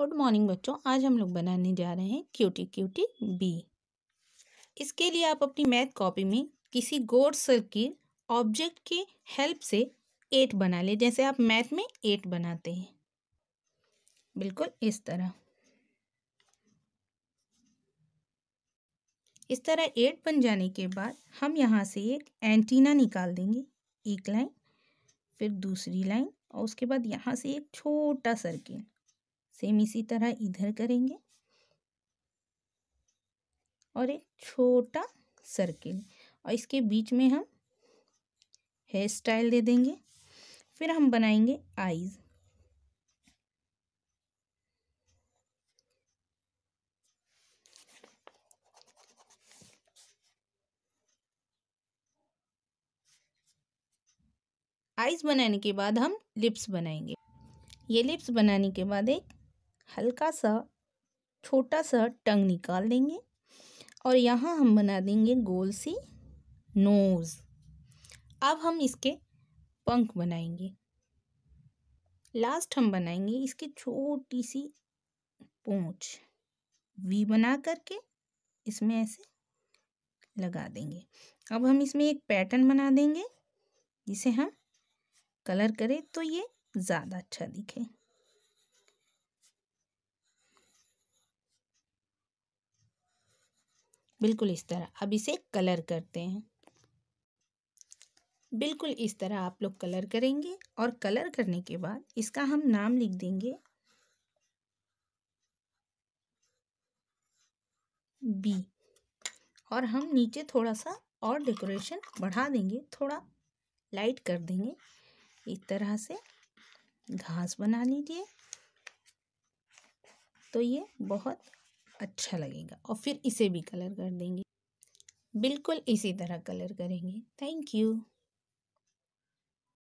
good morning बच्चों आज हम लोग बनाने जा रहे हैं क्यूटी क्यूटी बी इसके लिए आप अपनी मैथ कॉपी में किसी गोड सर्किल ऑब्जेक्ट के हेल्प से एट बना लें जैसे आप मैथ में एट बनाते हैं बिल्कुल इस तरह इस तरह एट बन जाने के बाद हम यहाँ से एक एंटीना निकाल देंगे एक लाइन फिर दूसरी लाइन और उसके बाद यहाँ से एक छोटा सर्किल सेम इसी तरह इधर करेंगे और एक छोटा सर्किल और इसके बीच में हम हेयर स्टाइल दे देंगे फिर हम बनाएंगे आईज आईज बनाने के बाद हम लिप्स बनाएंगे ये लिप्स बनाने के बाद एक हल्का सा छोटा सा टंग निकाल देंगे और यहाँ हम बना देंगे गोल सी नोज़ अब हम इसके पंख बनाएंगे लास्ट हम बनाएंगे इसकी छोटी सी पूंछ वी बना करके इसमें ऐसे लगा देंगे अब हम इसमें एक पैटर्न बना देंगे जिसे हम कलर करें तो ये ज़्यादा अच्छा दिखे बिल्कुल इस तरह अब इसे कलर करते हैं बिल्कुल इस तरह आप लोग कलर करेंगे और कलर करने के बाद इसका हम नाम लिख देंगे बी और हम नीचे थोड़ा सा और डेकोरेशन बढ़ा देंगे थोड़ा लाइट कर देंगे इस तरह से घास बना लीजिए तो ये बहुत अच्छा लगेगा और फिर इसे भी कलर कर देंगे बिल्कुल इसी तरह कलर करेंगे थैंक यू